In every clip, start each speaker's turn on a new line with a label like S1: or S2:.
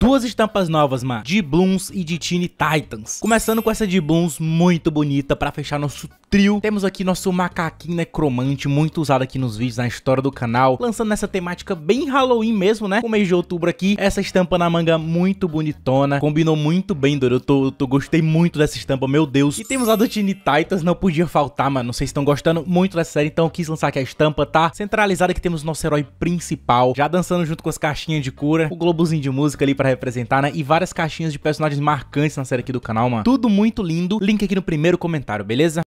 S1: duas estampas novas, mano, de Blooms e de Teen Titans. Começando com essa de Blooms muito bonita para fechar nosso trio. Temos aqui nosso macaquinho necromante, muito usado aqui nos vídeos na história do canal, lançando nessa temática bem Halloween mesmo, né? O mês de outubro aqui, essa estampa na manga muito bonitona, combinou muito bem, Doro. Eu tô, tô gostei muito dessa estampa, meu Deus. E temos a do Teen Titans, não podia faltar, mano. Vocês estão gostando muito dessa série, então eu quis lançar aqui a estampa, tá? Centralizada que temos nosso herói principal, já dançando junto com as caixinhas de cura, o globozinho de música ali pra representar, né? E várias caixinhas de personagens marcantes na série aqui do canal, mano. Tudo muito lindo. Link aqui no primeiro comentário, beleza?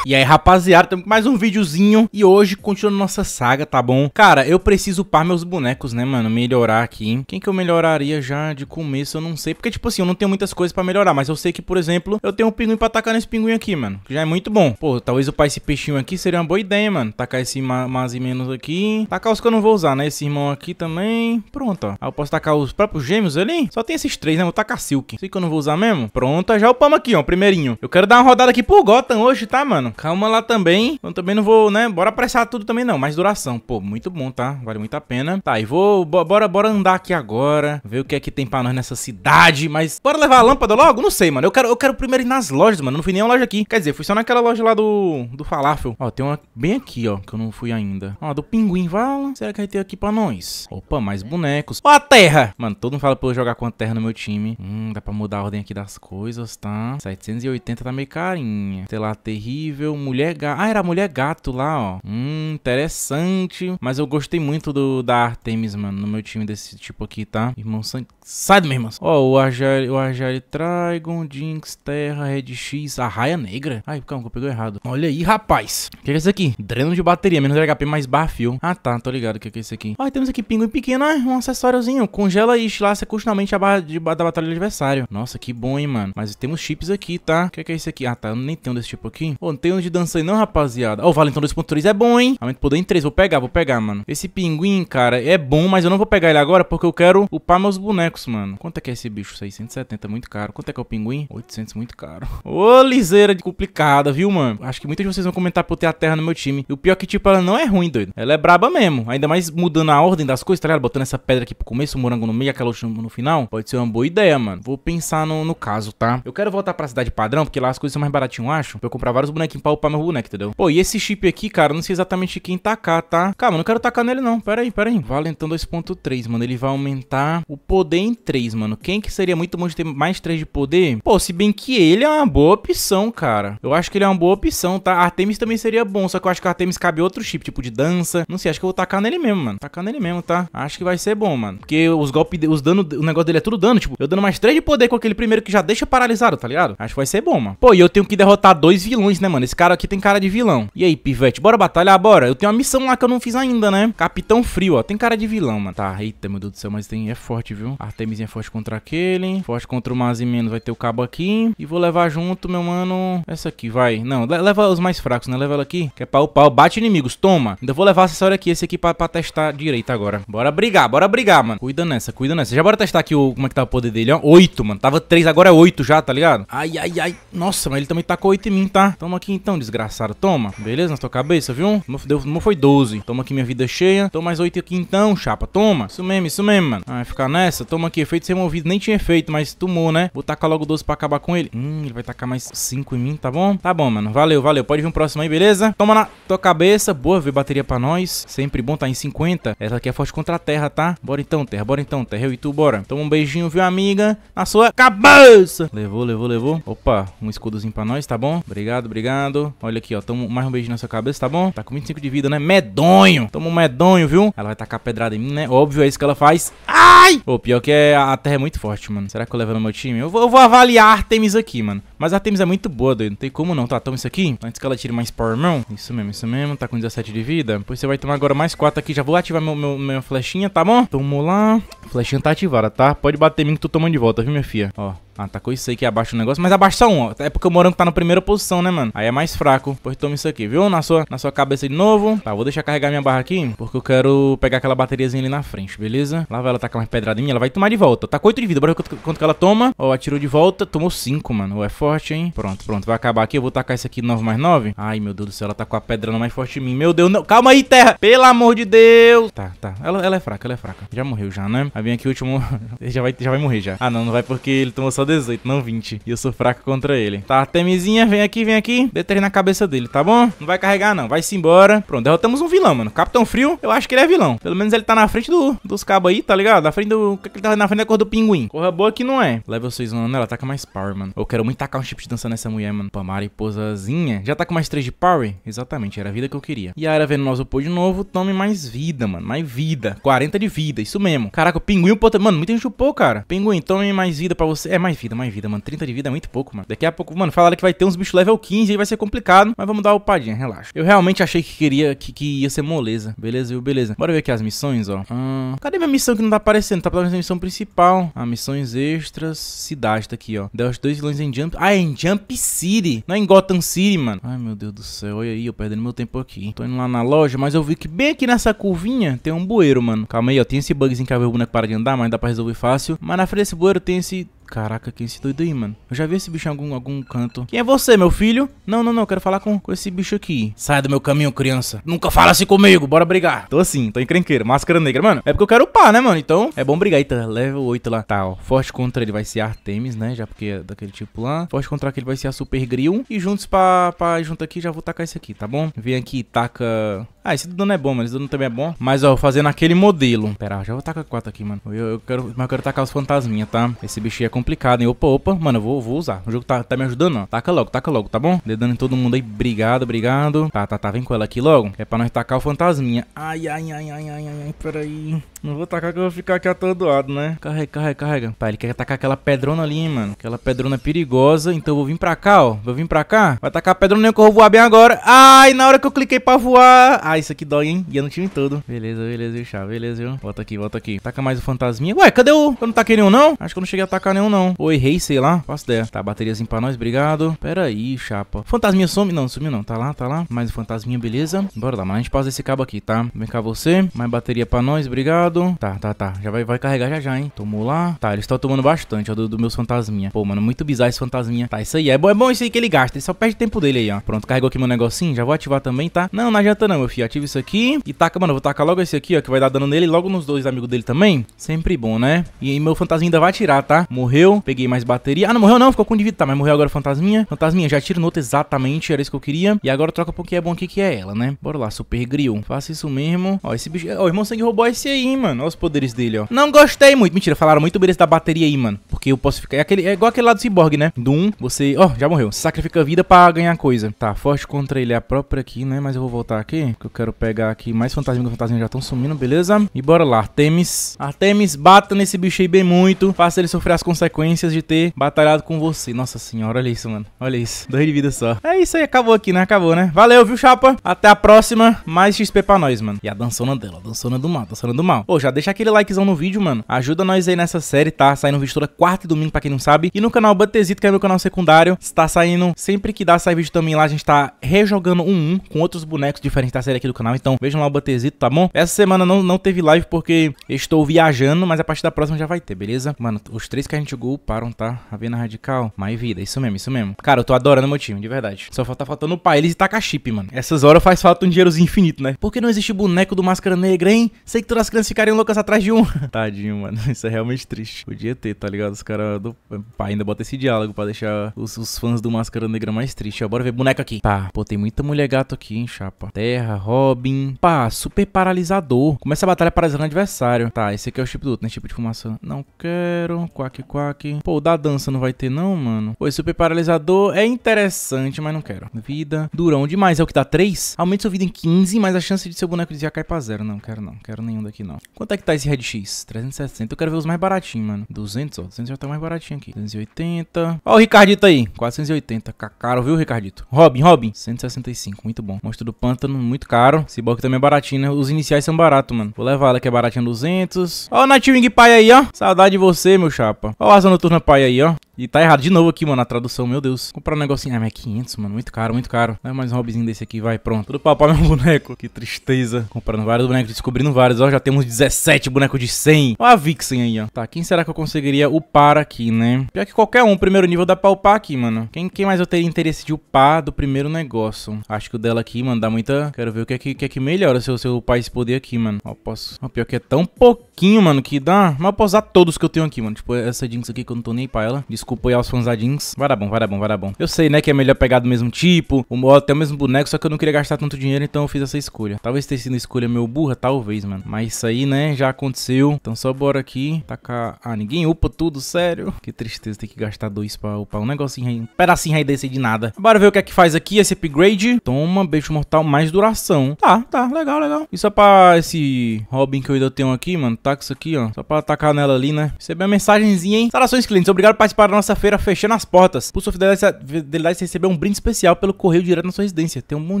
S1: E aí, rapaziada, temos mais um videozinho e hoje continuando nossa saga, tá bom? Cara, eu preciso upar meus bonecos, né, mano? Melhorar aqui. Quem que eu melhoraria já de começo, eu não sei. Porque, tipo assim, eu não tenho muitas coisas pra melhorar, mas eu sei que, por exemplo, eu tenho um pinguim pra tacar nesse pinguim aqui, mano. Que já é muito bom. Pô, talvez upar esse peixinho aqui seria uma boa ideia, mano. Tacar esse ma mais e menos aqui. Tacar os que eu não vou usar, né? Esse irmão aqui também. Pronto, ó. Aí eu posso tacar os próprios gêmeos ali. Só tem esses três, né? Vou tacar Silk. Sei que eu não vou usar mesmo. Pronto, já upamos aqui, ó. Primeirinho. Eu quero dar uma rodada aqui pro Gotham hoje, tá, mano? Calma lá também. Eu também não vou, né? Bora apressar tudo também não. Mas duração, pô, muito bom, tá? Vale muito a pena. Tá, e vou... Bora, bora andar aqui agora. Ver o que é que tem pra nós nessa cidade. Mas bora levar a lâmpada logo? Não sei, mano. Eu quero, eu quero primeiro ir nas lojas, mano. não fui nenhuma loja aqui. Quer dizer, fui só naquela loja lá do... Do falafel. Ó, tem uma bem aqui, ó. Que eu não fui ainda. Ó, do pinguim vala. Será que vai ter aqui pra nós? Opa, mais bonecos. Ó a terra! Mano, todo mundo fala pra eu jogar com a terra no meu time. Hum, dá pra mudar a ordem aqui das coisas, tá? 780 tá meio carinha. Sei lá, terrível incrível. Mulher gato. Ah, era mulher gato lá, ó. Hum, interessante. Mas eu gostei muito do da Artemis, mano, no meu time desse tipo aqui, tá? Irmão sangue. Sai do meu irmão. Ó, o Arjari, o Arjari Trigon, Jinx, Terra, Red X, Arraia Negra. Ai, calma, que eu peguei errado. Olha aí, rapaz. O que é isso aqui? Dreno de bateria, menos HP, mais barfio. Ah, tá, tô ligado o que é isso aqui. Ó, temos aqui pinguim pequeno, né? Um acessóriozinho. Congela e estilhaça continuamente a barra de, da batalha do adversário. Nossa, que bom, hein, mano. Mas temos chips aqui, tá? O que é isso é aqui? Ah, tá, eu nem tenho desse tipo aqui. Pô, não tem anos de aí, não, rapaziada. Ó, oh, o Valentão 2.3 é bom, hein? Aumento poder em 3. Vou pegar, vou pegar, mano. Esse pinguim, cara, é bom, mas eu não vou pegar ele agora porque eu quero upar meus bonecos, mano. Quanto é que é esse bicho? 670, muito caro. Quanto é que é o pinguim? 800, muito caro. Ô, liseira de complicada, viu, mano? Acho que muitos de vocês vão comentar por ter a terra no meu time. E o pior é que, tipo, ela não é ruim, doido. Ela é braba mesmo. Ainda mais mudando a ordem das coisas, tá ligado? Botando essa pedra aqui pro começo, o morango no meio, aquela última no final. Pode ser uma boa ideia, mano. Vou pensar no, no caso, tá? Eu quero voltar pra cidade padrão, porque lá as coisas são mais baratinhas eu acho. Pra eu comprar vários bonequinhos pra upar meu boneco, entendeu? Pô, e esse chip aqui, cara, não sei exatamente quem tacar, tá? Cara, não quero tacar nele não, pera aí, pera aí. Valentão 2.3, mano, ele vai aumentar o poder em 3, mano. Quem que seria muito bom de ter mais 3 de poder? Pô, se bem que ele é uma boa opção, cara. Eu acho que ele é uma boa opção, tá? Artemis também seria bom, só que eu acho que Artemis cabe outro chip, tipo de dança. Não sei, acho que eu vou tacar nele mesmo, mano. Tacar nele mesmo, tá? Acho que vai ser bom, mano. Porque os golpes, os dano, o negócio dele é tudo dano, tipo, eu dando mais 3 de poder com aquele primeiro que já deixa paralisado, tá ligado? Acho que vai ser bom, mano. Pô, e eu tenho que derrotar dois vilões, né, mano? Esse esse cara aqui tem cara de vilão. E aí, pivete, bora batalhar? Bora. Eu tenho uma missão lá que eu não fiz ainda, né? Capitão Frio, ó. Tem cara de vilão, mano. Tá, eita, meu Deus do céu, mas tem... é forte, viu? Artemisinha forte contra aquele. Forte contra o mais e menos vai ter o cabo aqui. E vou levar junto, meu mano, essa aqui, vai. Não, leva os mais fracos, né? Leva ela aqui, que é pau, pau. Bate inimigos, toma. Ainda vou levar acessório aqui, esse aqui pra, pra testar direito agora. Bora brigar, bora brigar, mano. Cuida nessa, cuida nessa. Já bora testar aqui o, como é que tá o poder dele, ó. Oito, mano. Tava três, agora é oito já, tá ligado? Ai, ai, ai. Nossa, mas ele também tacou tá oito em mim, tá? Toma aqui, então, desgraçado, toma. Beleza, na tua cabeça, viu? Não, foi 12. Toma aqui minha vida cheia. Toma mais 8 aqui então, chapa. Toma. Isso mesmo, isso mesmo, mano. Ah, vai ficar nessa? Toma aqui, efeito removido, Nem tinha efeito, mas tomou, né? Vou tacar logo 12 pra acabar com ele. Hum, ele vai tacar mais 5 em mim, tá bom? Tá bom, mano. Valeu, valeu. Pode vir um próximo aí, beleza? Toma na tua cabeça. Boa, ver bateria pra nós. Sempre bom, tá em 50. Essa aqui é forte contra a terra, tá? Bora então, terra. Bora então, terra. Eu e tu, bora. Toma um beijinho, viu, amiga? Na sua cabeça. Levou, levou, levou. Opa, um escudozinho pra nós, tá bom? Obrigado, obrigado. Obrigado. Olha aqui, ó. Toma mais um beijo na sua cabeça, tá bom? Tá com 25 de vida, né? Medonho. Toma um medonho, viu? Ela vai tacar pedrada em mim, né? Óbvio, é isso que ela faz. Ai! O pior que é, a terra é muito forte, mano. Será que eu levo no meu time? Eu vou, eu vou avaliar a Artemis aqui, mano. Mas a Artemis é muito boa, doido. Não tem como não. Tá, toma isso aqui. Antes que ela tire mais power, não. Isso mesmo, isso mesmo. Tá com 17 de vida. Pois você vai tomar agora mais 4 aqui. Já vou ativar meu, meu, minha flechinha, tá bom? Tamo lá. A flechinha tá ativada, tá? Pode bater em mim que tu tomando de volta, viu, minha filha? Ó. Ah, tacou isso aí que abaixa o negócio, mas abaixa só um, ó. É porque o morango tá na primeira posição, né, mano? Aí é mais fraco. Pois toma isso aqui, viu? Na sua, na sua cabeça de novo. Tá, vou deixar carregar minha barra aqui, porque eu quero pegar aquela bateriazinha ali na frente, beleza? Lá vai ela tacar mais pedrada em mim, ela vai tomar de volta. Tá com 8 de vida, bora ver quanto, quanto que ela toma. Ó, atirou de volta, tomou 5, mano. Ó, é forte, hein? Pronto, pronto, vai acabar aqui. Eu vou tacar isso aqui 9 mais 9. Ai, meu Deus do céu, ela tá com a pedrana mais forte em mim. Meu Deus, não. Calma aí, terra! Pelo amor de Deus! Tá, tá. Ela, ela é fraca, ela é fraca. Já morreu já, né? Aí vem aqui o último... já, vai, já vai morrer já. Ah, não, não vai porque ele tomou só só 18, não 20. E eu sou fraco contra ele. Tá, Artemisinha, vem aqui, vem aqui. Dê na cabeça dele, tá bom? Não vai carregar, não. Vai-se embora. Pronto, derrotamos um vilão, mano. Capitão Frio, eu acho que ele é vilão. Pelo menos ele tá na frente do, dos cabos aí, tá ligado? Na frente do... que ele tá na frente da cor do pinguim. Corra boa que não é. Level 6, mano. Ela com mais power, mano. Eu quero muito tacar um chip de dança nessa mulher, mano. Pô, mariposazinha. Já tá com mais 3 de power? Exatamente, era a vida que eu queria. E a vendo nós pô de novo. Tome mais vida, mano. Mais vida. 40 de vida, isso mesmo. Caraca, o pinguim, pô, mano, muita gente upou, cara. Pinguim, tome mais vida pra você. É mais mais vida, mais vida, mano. 30 de vida é muito pouco, mano. Daqui a pouco, mano, falaram que vai ter uns bichos level 15 e vai ser complicado, mas vamos dar uma upadinha, relaxa. Eu realmente achei que queria, que, que ia ser moleza. Beleza, viu? Beleza. Bora ver aqui as missões, ó. Ah, cadê minha missão que não tá aparecendo? Tá aparecendo a missão principal. Ah, missões extras, cidade tá aqui, ó. Deu os dois vilões em Jump... Ah, é em Jump City. Não é em Gotham City, mano. Ai, meu Deus do céu. Olha aí, eu perdendo meu tempo aqui. Tô indo lá na loja, mas eu vi que bem aqui nessa curvinha tem um bueiro, mano. Calma aí, ó. Tem esse bugzinho que a o boneco para de andar, mas dá pra resolver fácil. Mas na frente desse bueiro tem esse Caraca, é esse doido aí, mano. Eu já vi esse bicho em algum, algum canto. Quem é você, meu filho? Não, não, não. Quero falar com, com esse bicho aqui. Sai do meu caminho, criança. Nunca fala assim comigo. Bora brigar. Tô assim, tô encrenqueiro. Máscara negra, mano. É porque eu quero upar, né, mano? Então é bom brigar. Eita, level 8 lá. Tá, ó. Forte contra ele vai ser Artemis, né? Já porque é daquele tipo lá. Forte contra aquele vai ser a Super Grill. E juntos pra, pra junto aqui, já vou tacar esse aqui, tá bom? Vem aqui e taca... Ah, esse dono é bom, mas Esse dono também é bom. Mas, ó, fazendo aquele modelo. Pera, já vou tacar 4 aqui, mano. Eu, eu quero... Mas eu quero tacar os fantasminha, tá? Esse bicho é com complicado, hein? Opa, opa, mano, eu vou, vou usar. O jogo tá, tá me ajudando, ó. Taca logo, taca logo, tá bom? Dedando em todo mundo aí. Obrigado, obrigado. Tá, tá, tá. Vem com ela aqui logo. É pra nós tacar o fantasminha. Ai, ai, ai, ai, ai, ai, peraí. Não vou tacar que eu vou ficar aqui atordoado, né? Carrega, carrega, carrega. Tá, ele quer tacar aquela pedrona ali, mano. Aquela pedrona é perigosa. Então eu vou vir pra cá, ó. Vou vir pra cá. Vai tacar a pedrona que eu vou voar bem agora. Ai, na hora que eu cliquei pra voar. Ai, ah, isso aqui dói, hein? E eu não todo. Beleza, beleza, chá. Beleza, viu? Volta aqui, volta aqui. Taca mais o fantasminha. Ué, cadê o... Eu não taquei nenhum, não? Acho que eu não cheguei a atacar nenhum nenhum, não. Ou errei, sei lá. Faço ideia. Tá, bateriazinho pra nós, obrigado. Pera aí, chapa. Fantasminha some. Não, sumiu não. Tá lá, tá lá. Mais um fantasminha, beleza. Bora lá, mano. A gente passa esse cabo aqui, tá? Vem cá você. Mais bateria pra nós, obrigado. Tá, tá, tá. Já vai, vai carregar já já, hein. Tomou lá. Tá, eles estão tomando bastante, ó, do, do meus fantasminha. Pô, mano, muito bizarro esse fantasminha. Tá, isso aí. É bom, é bom isso aí que ele gasta. Ele só perde tempo dele aí, ó. Pronto, carregou aqui meu negocinho. Já vou ativar também, tá? Não, não adianta não, meu filho. Ativa isso aqui. E taca, mano, vou tacar logo esse aqui, ó, que vai dar dano nele. Logo nos dois amigos dele também. Sempre bom, né? E aí meu fantasminha ainda vai atirar, tá? Morreu morreu. Peguei mais bateria. Ah, não morreu não, ficou com indivíduo. Tá, mas morreu agora fantasminha. Fantasminha, já tiro no outro exatamente, era isso que eu queria. E agora troca porque é bom aqui, que é ela, né? Bora lá, Super Grill. Faça isso mesmo. Ó, esse bicho... Ó, o Irmão Sangue roubou esse aí, mano. Olha os poderes dele, ó. Não gostei muito. Mentira, falaram muito bem desse da bateria aí, mano. Porque eu posso ficar. É, aquele, é igual aquele lado do Cyborg, né? Do 1, você. Ó, oh, já morreu. Sacrifica a vida pra ganhar coisa. Tá, forte contra ele é a própria aqui, né? Mas eu vou voltar aqui. Porque eu quero pegar aqui mais Os fantasmas já estão sumindo, beleza? E bora lá. Artemis. Artemis, bata nesse bicho aí bem muito. Faça ele sofrer as consequências de ter batalhado com você. Nossa senhora, olha isso, mano. Olha isso. Dois de vida só. É isso aí, acabou aqui, né? Acabou, né? Valeu, viu, chapa? Até a próxima. Mais XP pra nós, mano. E a dançona dela, a dançona do mal, dançona do mal. Pô, já deixa aquele likezão no vídeo, mano. Ajuda nós aí nessa série, tá? Saindo um vídeo toda quarta quarta e domingo, para quem não sabe. E no canal Batesito, que é meu canal secundário, está saindo sempre que dá, sai vídeo também lá. A gente tá rejogando um um com outros bonecos diferentes da série aqui do canal. Então vejam lá o Batesito, tá bom? Essa semana não, não teve live porque estou viajando, mas a partir da próxima já vai ter, beleza? Mano, os três que a gente jogou param, tá? Avena Radical, mais vida, isso mesmo, isso mesmo. Cara, eu tô adorando meu time, de verdade. Só falta tá faltando o eles e taca chip, mano. Essas horas faz falta um dinheirozinho infinito, né? Por que não existe boneco do Máscara Negra, hein? Sei que todas as crianças ficariam loucas atrás de um. Tadinho, mano. Isso é realmente triste. Podia ter, tá ligado? Máscara do. Pá, ainda bota esse diálogo pra deixar os, os fãs do Máscara Negra mais tristes. Bora ver boneco aqui. Tá, pô, tem muita mulher gato aqui, hein, chapa. Terra, Robin. Pá, super paralisador. Começa a batalha paralisando o adversário. Tá, esse aqui é o chip do outro, né? Tipo de fumaça. Não quero. Quack, quack. Pô, o da dança não vai ter, não, mano. Pô, esse super paralisador é interessante, mas não quero. Vida. Durão demais. É o que dá 3? Aumenta sua vida em 15, mas a chance de seu boneco desviar cai pra zero. Não, quero não. Quero nenhum daqui, não. Quanto é que tá esse Red X? 360. Eu quero ver os mais baratinhos, mano. 200, ó. 200 já tá mais baratinho aqui. 280. Ó o Ricardito aí. 480. Tá caro, viu, Ricardito? Robin, Robin. 165. Muito bom. Monstro do Pântano, muito caro. Esse bloco também é baratinho, né? Os iniciais são baratos, mano. Vou levar ela que é baratinha 200. Ó o Nightwing Pai aí, ó. Saudade de você, meu chapa. Ó o Asa Noturna Pai aí, ó. E tá errado de novo aqui, mano, a tradução, meu Deus. Comprar um negocinho, ah, mas é 500, mano, muito caro, muito caro. Dá é mais um hobbyzinho desse aqui, vai, pronto. Tudo pra é meu boneco, que tristeza. Comprando vários bonecos, descobrindo vários, ó, já temos 17 bonecos de 100. Ó a Vixen aí, ó. Tá, quem será que eu conseguiria upar aqui, né? Pior que qualquer um, primeiro nível dá pra upar aqui, mano. Quem, quem mais eu teria interesse de upar do primeiro negócio? Acho que o dela aqui, mano, dá muita... Quero ver o que é que, que, é que melhora se eu, se eu upar esse poder aqui, mano. Ó, posso... Ó, pior que é tão pouquinho, mano, que dá... Mas eu posso usar todos que eu tenho aqui, mano. Tipo, essa Jinx aqui que eu não tô nem pra ela. Desculpa apoiar os fanzadinhos. Vai dar bom, vai dar bom, vai dar bom. Eu sei, né, que é melhor pegar do mesmo tipo, o modo até o mesmo boneco, só que eu não queria gastar tanto dinheiro, então eu fiz essa escolha. Talvez tenha sido escolha meu burra, talvez, mano. Mas isso aí, né, já aconteceu. Então só bora aqui. Tacar. Ah, ninguém upa tudo, sério. Que tristeza ter que gastar dois pra upar um negocinho aí. Um pedacinho aí desse de nada. Bora ver o que é que faz aqui esse upgrade. Toma, beijo mortal, mais duração. Tá, tá, legal, legal. E só pra esse Robin que eu ainda tenho aqui, mano. Tá com isso aqui, ó. Só pra atacar nela ali, né? Recebi a mensagenzinha, hein? Salações, clientes. Obrigado por participar para nossa feira fechando as portas. Por sua fidelidade, você recebeu um brinde especial pelo correio direto na sua residência. Tenha um bom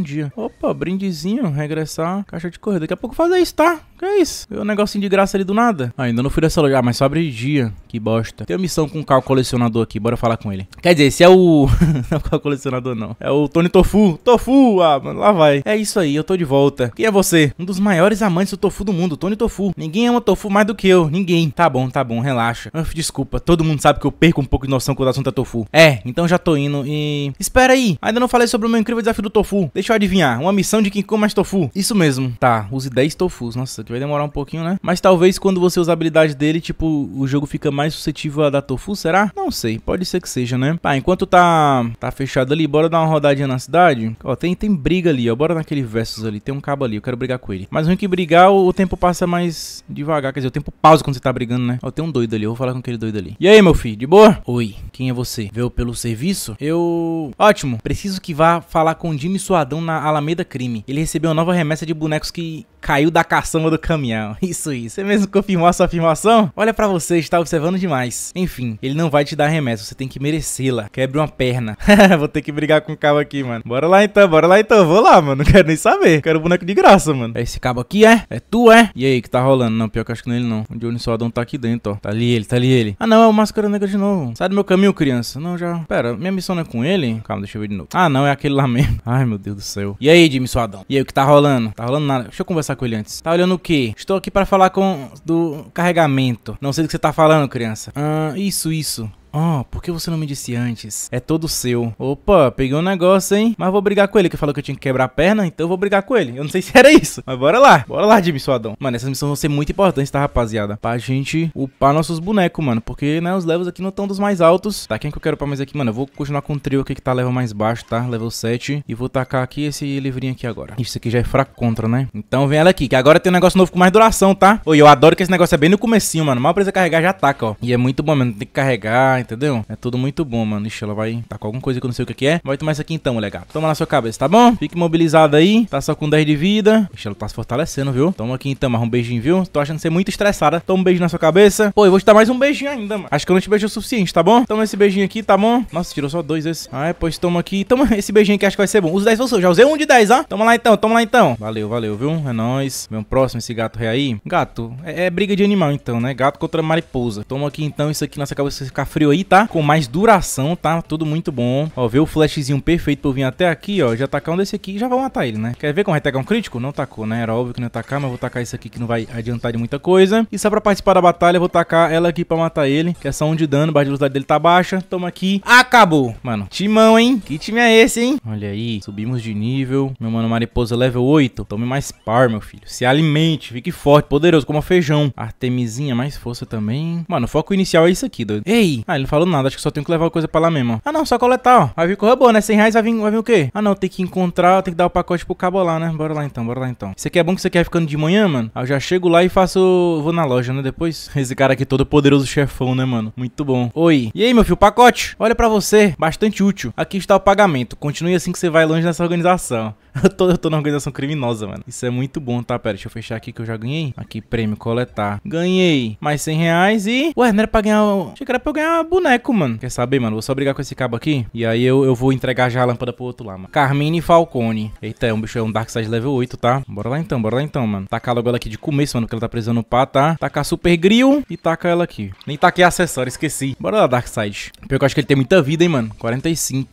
S1: dia. Opa, brindezinho, regressar, caixa de correio. Daqui a pouco fazer isso, tá? Que é isso? É um negocinho de graça ali do nada. Ah, ainda não fui dessa loja. Ah, mas só abre dia. Que bosta. Tem uma missão com um carro colecionador aqui. Bora falar com ele. Quer dizer, esse é o... não é o carro colecionador, não. É o Tony Tofu. Tofu! Ah, mano, lá vai. É isso aí, eu tô de volta. Quem é você? Um dos maiores amantes do tofu do mundo, Tony Tofu. Ninguém ama tofu mais do que eu. Ninguém. Tá bom, tá bom, relaxa. Uf, desculpa, todo mundo sabe que eu perco um pouco de noção quando o assunto é tofu. É, então já tô indo e... Espera aí, ainda não falei sobre o meu incrível desafio do tofu. Deixa eu adivinhar. Uma missão de quem come mais tofu. Isso mesmo. Tá, use 10 tofus. Nossa, vai demorar um pouquinho, né? Mas talvez quando você usar a habilidade dele, tipo, o jogo fica mais suscetível a dar tofu, será? Não sei, pode ser que seja, né? Tá, enquanto tá, tá fechado ali, bora dar uma rodadinha na cidade. Ó, tem, tem briga ali, ó, bora naquele versus ali, tem um cabo ali, eu quero brigar com ele. Mas ruim é que brigar, o tempo passa mais devagar, quer dizer, o tempo pausa quando você tá brigando, né? Ó, tem um doido ali, eu vou falar com aquele doido ali. E aí, meu filho, de boa? Oi, quem é você? Veio pelo serviço? Eu... Ótimo, preciso que vá falar com o Jimmy Suadão na Alameda Crime. Ele recebeu uma nova remessa de bonecos que caiu da caçamba do caminhão. Isso isso. Você é mesmo confirmou a sua afirmação? Olha para você, está observando demais. Enfim, ele não vai te dar remessa, você tem que merecê-la. Quebre uma perna. Vou ter que brigar com o cabo aqui, mano. Bora lá então, bora lá então. Vou lá, mano. Não quero nem saber. Quero boneco de graça, mano. É Esse cabo aqui é? É tu, é? E aí, que tá rolando? Não, pior que eu acho que não é ele não. O Johnny Sodom tá aqui dentro, ó. Tá ali ele, tá ali ele. Ah, não, é o Máscara Negra de novo. Sai do meu caminho, criança. Não, já. Pera, minha missão não é com ele? Calma, deixa eu ver de novo. Ah, não, é aquele lá mesmo. Ai, meu Deus do céu. E aí, Jimmy Suadão? E aí, o que tá rolando? Tá rolando nada. Deixa eu conversar conversar com ele antes. Tá olhando o quê? Estou aqui para falar com do carregamento. Não sei do que você tá falando, criança. Ah, isso, isso. Oh, por que você não me disse antes? É todo seu. Opa, peguei um negócio, hein? Mas vou brigar com ele, que falou que eu tinha que quebrar a perna, então eu vou brigar com ele. Eu não sei se era isso. Mas bora lá. Bora lá, Jimmy Suadão. Mano, essas missões vão ser muito importantes, tá, rapaziada? Pra gente upar nossos bonecos, mano. Porque, né, os levels aqui não estão dos mais altos. Tá, quem é que eu quero pra mais aqui? Mano, eu vou continuar com o trio aqui que tá level mais baixo, tá? Level 7. E vou tacar aqui esse livrinho aqui agora. Isso aqui já é fraco contra, né? Então vem ela aqui, que agora tem um negócio novo com mais duração, tá? Oi, eu adoro que esse negócio é bem no comecinho, mano. Mal precisa carregar, já ataca, ó. E é muito bom, mano. Tem que carregar entendeu? É tudo muito bom, mano. Ixi, ela vai tá com alguma coisa que eu não sei o que é. é. Vai tomar isso aqui então, legal. Toma na sua cabeça, tá bom? Fique imobilizado aí. Tá só com 10 de vida. Ixi, ela tá se fortalecendo, viu? Toma aqui então, mas um beijinho, viu? Tô achando você muito estressada. Toma um beijo na sua cabeça. Pô, eu vou te dar mais um beijinho ainda, mano. Acho que eu não te beijei o suficiente, tá bom? Toma esse beijinho aqui, tá bom? Nossa, tirou só dois esse. Ah, é, pois toma aqui. Toma esse beijinho que acho que vai ser bom. Os 10 você. Já usei um de 10, ó. Toma lá então, toma lá então. Valeu, valeu, viu? É nóis. Meu próximo, esse gato rei aí. Gato, é, é briga de animal então, né? Gato contra mariposa. Toma aqui então isso aqui na cabeça ficar frio aí, tá? Com mais duração, tá? Tudo muito bom. Ó, vê o flashzinho perfeito eu vir até aqui, ó. Já tacar um desse aqui já vou matar ele, né? Quer ver como vai tacar um crítico? Não tacou, né? Era óbvio que não ia tacar, mas vou tacar isso aqui que não vai adiantar de muita coisa. E só pra participar da batalha, eu vou tacar ela aqui pra matar ele, que é só um de dano, barra de velocidade dele tá baixa. Toma aqui. Acabou! Mano, timão, hein? Que time é esse, hein? Olha aí, subimos de nível. Meu mano, mariposa level 8. Tome mais par, meu filho. Se alimente, fique forte, poderoso, como feijão. Artemizinha mais força também. Mano, o foco inicial é isso aqui, doido. Ei! Ah, ele não falou nada, acho que só tenho que levar a coisa pra lá mesmo. Ah não, só coletar, ó. Vai vir correr boa, né? 100 reais vai vir, vai vir o quê? Ah não, tem que encontrar, tem que dar o pacote pro cabo lá, né? Bora lá então, bora lá então. Isso aqui é bom que você quer ficando de manhã, mano. Aí ah, eu já chego lá e faço. Vou na loja, né? Depois. Esse cara aqui é todo poderoso chefão, né, mano? Muito bom. Oi. E aí, meu filho, pacote? Olha pra você. Bastante útil. Aqui está o pagamento. Continue assim que você vai longe nessa organização. Eu tô, eu tô na organização criminosa, mano. Isso é muito bom, tá? Pera, deixa eu fechar aqui que eu já ganhei. Aqui, prêmio, coletar. Ganhei mais 100 reais e... Ué, não era pra ganhar... Achei que era pra eu ganhar boneco, mano. Quer saber, mano? Vou só brigar com esse cabo aqui. E aí eu, eu vou entregar já a lâmpada pro outro lá, mano. Carmine Falcone. Eita, é um bicho, é um Dark Side level 8, tá? Bora lá então, bora lá então, mano. Tacar logo ela aqui de começo, mano, porque ela tá precisando pá, tá? Tacar Super Grill e taca ela aqui. Nem taquei acessório, esqueci. Bora lá, Dark Side. Pior que eu acho que ele tem muita vida, hein, mano. 45.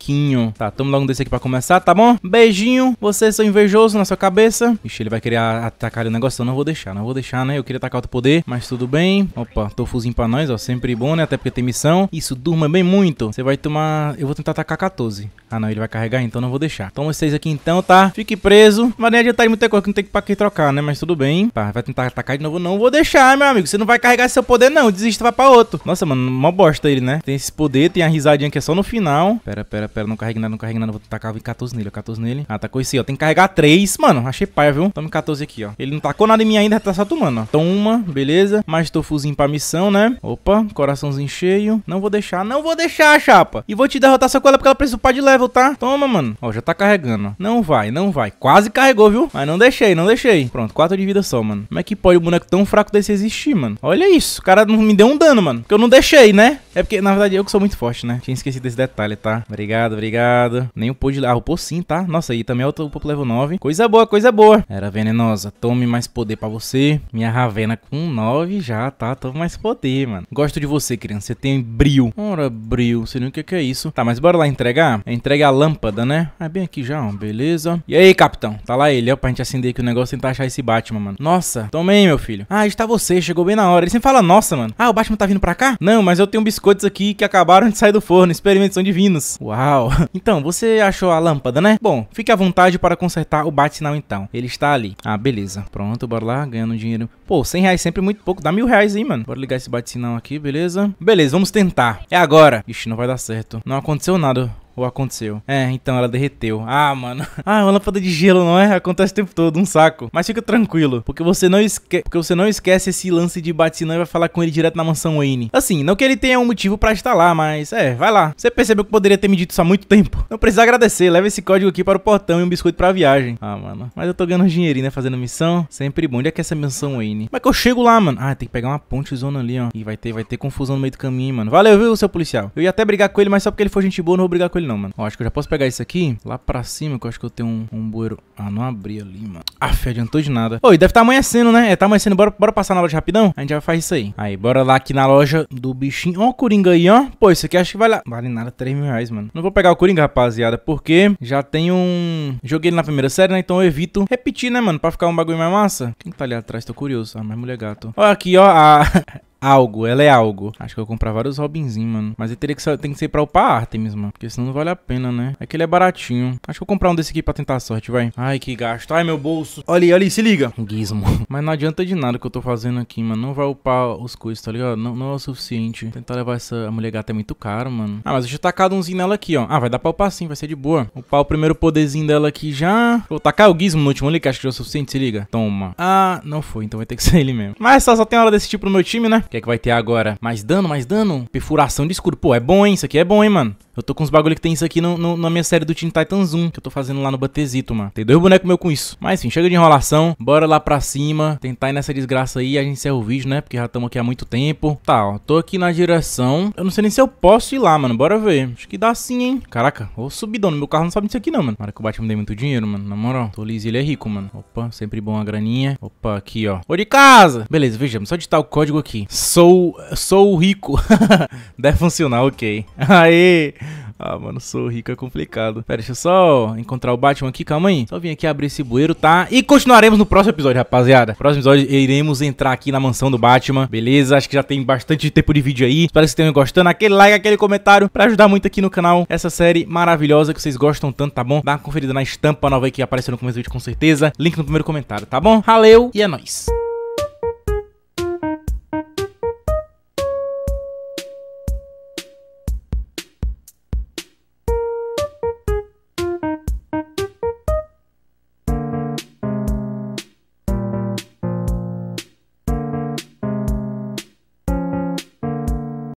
S1: Tá, tamo logo desse aqui pra começar, tá bom? Beijinho. Vocês são invejosos na sua cabeça. Ixi, ele vai querer atacar o negócio. Eu não vou deixar, não vou deixar, né? Eu queria atacar outro poder, mas tudo bem. Opa, tô fuzinho pra nós, ó. Sempre bom, né? Até porque tem missão. Isso, durma bem muito. Você vai tomar... Eu vou tentar atacar 14. Ah, não, ele vai carregar, então não vou deixar. Toma vocês aqui então, tá? Fique preso. Mas nem adiantar de muita coisa que não tem pra que trocar, né? Mas tudo bem. Pá, tá, vai tentar atacar de novo. Não vou deixar, meu amigo. Você não vai carregar seu poder, não. Desista, vai pra outro. Nossa, mano, mó bosta ele, né? Tem esse poder, tem a risadinha que é só no final. Pera, pera, pera. Não carrega nada, não carrega nada. Vou tacar 14 nele, 14 nele. Ah, tacou esse, ó. Tem que carregar 3. Mano, achei paia, viu? Toma 14 aqui, ó. Ele não tacou nada em mim ainda, tá só tomando, ó. Toma, beleza. Mais tofuzinho pra missão, né? Opa, coraçãozinho cheio. Não vou deixar, não vou deixar, chapa. E vou te derrotar só com ela porque ela precisa upar de level, tá? Toma, mano. Ó, já tá carregando. Não vai, não vai. Quase carregou, viu? Mas não deixei, não deixei. Pronto, 4 de vida só, mano. Como é que pode o um boneco tão fraco desse existir, mano? Olha isso. O cara não me deu um dano, mano. Porque eu não deixei, né? É porque, na verdade, eu que sou muito forte, né? Tinha esquecido esse detalhe, tá? Obrigado, obrigado. Nem o pôde... Ah, upou sim, tá? Nossa, aí também é outro up level 9. Coisa boa, coisa boa. Era venenosa. Tome mais poder pra você. Minha Ravena com 9 já, tá? Tome mais poder, mano. Gosto de você, criança. Você tem brilho. Ora, brilho. Você nem o que, é isso. Tá, mas bora lá entregar? É entrega a lâmpada, né? Ah, bem aqui já, ó. Beleza. E aí, capitão? Tá lá ele, ó. Pra gente acender aqui o negócio e tentar achar esse Batman, mano. Nossa, Tomei, meu filho. Ah, está você. Chegou bem na hora. Ele sempre fala, nossa, mano. Ah, o Batman tá vindo pra cá? Não, mas eu tenho um biscoito biscoitos aqui que acabaram de sair do forno. Experimentos são divinos. Uau! Então, você achou a lâmpada, né? Bom, fique à vontade para consertar o bate-sinal então. Ele está ali. Ah, beleza. Pronto, bora lá, ganhando dinheiro. Pô, 100 reais sempre é muito pouco. Dá mil reais aí, mano. Bora ligar esse bate-sinal aqui, beleza? Beleza, vamos tentar. É agora. Ixi, não vai dar certo. Não aconteceu nada. Ou aconteceu? É, então ela derreteu. Ah, mano. Ah, é uma lâmpada de gelo, não é? Acontece o tempo todo, um saco. Mas fica tranquilo, porque você não esquece, porque você não esquece esse lance de bate, e vai falar com ele direto na mansão Wayne. Assim, não que ele tenha um motivo para estar lá, mas é, vai lá. Você percebeu que poderia ter me dito isso há muito tempo. Não precisa agradecer, leva esse código aqui para o portão e um biscoito pra viagem. Ah, mano. Mas eu tô ganhando dinheirinho, né? Fazendo missão. Sempre bom. Onde é que é essa mansão Wayne? Como é que eu chego lá, mano? Ah, tem que pegar uma ponte zona ali, ó. E vai ter, vai ter confusão no meio do caminho, mano. Valeu, viu, seu policial? Eu ia até brigar com ele, mas só porque ele foi gente boa, não vou brigar com ele, não, mano. Ó, acho que eu já posso pegar isso aqui lá pra cima, que eu acho que eu tenho um, um bueiro. Ah, não abri ali, mano. Aff, ah, adiantou de nada. Oi, deve estar tá amanhecendo, né? É, tá amanhecendo. Bora, bora passar na loja rapidão? A gente já faz isso aí. Aí, bora lá aqui na loja do bichinho. Ó, o Coringa aí, ó. Pô, isso aqui acho que vale Vale nada, 3 mil reais, mano. Não vou pegar o Coringa, rapaziada, porque já tem um... Joguei ele na primeira série, né? Então eu evito repetir, né, mano? Pra ficar um bagulho mais massa. Quem tá ali atrás? Tô curioso. Ah, mais mulher gato. Ó, aqui, ó, a... algo, ela é algo. Acho que eu vou comprar vários Robinzinhos, mano. Mas ele teria que ser, tem que ser pra upar Artemis, mano. Porque senão não vale a pena, né? É que ele é baratinho. Acho que eu vou comprar um desse aqui pra tentar a sorte, vai. Ai, que gasto. Ai, meu bolso. Olha ali, olha ali, se liga. Gizmo. Mas não adianta de nada o que eu tô fazendo aqui, mano. Não vai upar os coisas, tá ligado? Não, não é o suficiente. Tentar levar essa mulher gata é muito caro, mano. Ah, mas deixa eu tacar umzinho nela aqui, ó. Ah, vai dar pra upar sim, vai ser de boa. Upar o primeiro poderzinho dela aqui já. Vou tacar o Gizmo no último ali, que acho que já é o suficiente, se liga. Toma. Ah, não foi, então vai ter que ser ele mesmo. Mas só, só tem hora desse tipo no meu time, né? O que é que vai ter agora? Mais dano, mais dano? Perfuração de escudo. Pô, é bom, hein? Isso aqui é bom, hein, mano? Eu tô com uns bagulho que tem isso aqui no, no, na minha série do Teen Titans 1, que eu tô fazendo lá no Batezito, mano. Tem dois bonecos meu com isso. Mas enfim, chega de enrolação, bora lá pra cima, tentar ir nessa desgraça aí, a gente encerra o vídeo, né? Porque já estamos aqui há muito tempo. Tá, ó, tô aqui na direção. Eu não sei nem se eu posso ir lá, mano, bora ver. Acho que dá sim, hein? Caraca, ô subidão, meu carro não sabe disso aqui não, mano. Para que o Batman me muito dinheiro, mano, na moral. Tô liso, ele é rico, mano. Opa, sempre bom a graninha. Opa, aqui, ó. Ô de casa! Beleza, vejamos, só digitar o código aqui. Sou, sou rico. Deve funcionar, ok. Aê! Ah, mano, sou rico é complicado. Pera, deixa eu só encontrar o Batman aqui, calma aí. Só vim aqui abrir esse bueiro, tá? E continuaremos no próximo episódio, rapaziada. Próximo episódio iremos entrar aqui na mansão do Batman, beleza? Acho que já tem bastante tempo de vídeo aí. Espero que vocês tenham gostando. Aquele like, aquele comentário pra ajudar muito aqui no canal. Essa série maravilhosa que vocês gostam tanto, tá bom? Dá uma conferida na estampa nova aí que apareceu no começo do vídeo com certeza. Link no primeiro comentário, tá bom? Valeu e é nóis.